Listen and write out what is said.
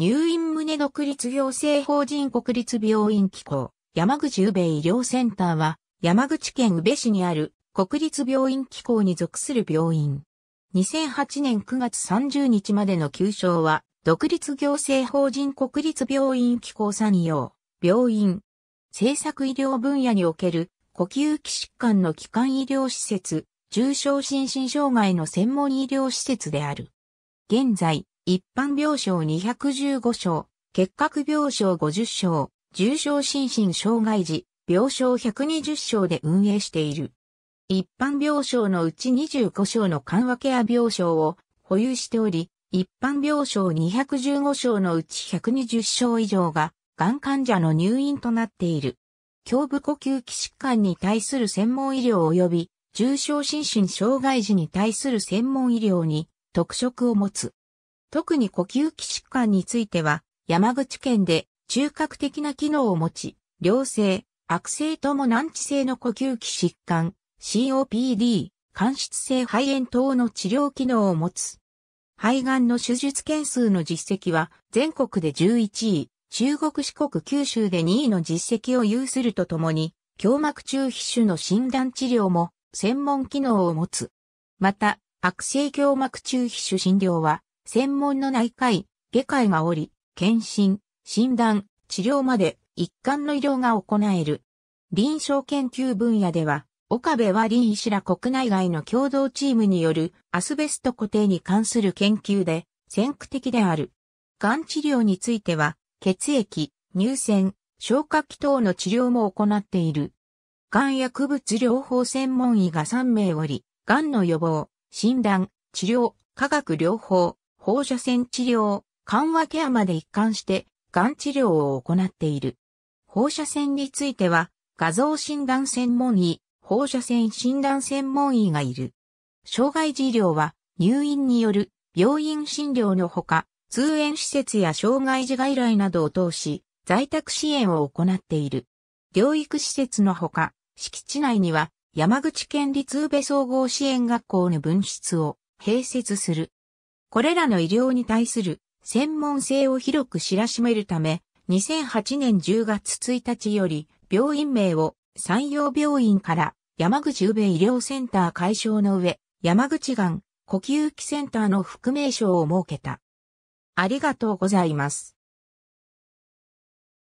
入院胸独立行政法人国立病院機構、山口宇部医療センターは、山口県宇部市にある国立病院機構に属する病院。2008年9月30日までの休床は、独立行政法人国立病院機構産業、病院。政策医療分野における呼吸器疾患の基幹医療施設、重症心身障害の専門医療施設である。現在、一般病床215床、結核病床50床、重症心身障害児、病床120床で運営している。一般病床のうち25床の緩和ケア病床を保有しており、一般病床215床のうち120床以上が、がん患者の入院となっている。胸部呼吸器疾患に対する専門医療及び、重症心身障害児に対する専門医療に特色を持つ。特に呼吸器疾患については、山口県で中核的な機能を持ち、良性、悪性とも難治性の呼吸器疾患、COPD、間質性肺炎等の治療機能を持つ。肺がんの手術件数の実績は全国で11位、中国四国九州で2位の実績を有するとともに、胸膜中皮腫の診断治療も専門機能を持つ。また、悪性胸膜中皮腫診療は専門の内科医、外科医がおり、検診、診断、治療まで一貫の医療が行える。臨床研究分野では、岡部は臨医師ら国内外の共同チームによるアスベスト固定に関する研究で先駆的である。がん治療については、血液、乳腺、消化器等の治療も行っている。がん薬物療法専門医が3名おり、がんの予防、診断、治療、化学療法、放射線治療、緩和ケアまで一貫して、がん治療を行っている。放射線については、画像診断専門医、放射線診断専門医がいる。障害治療は、入院による病院診療のほか、通園施設や障害児外来などを通し、在宅支援を行っている。療育施設のほか、敷地内には山口県立宇部総合支援学校の分室を併設する。これらの医療に対する専門性を広く知らしめるため、2008年10月1日より病院名を山陽病院から山口宇部医療センター解消の上、山口がん呼吸器センターの副名称を設けた。ありがとうございます。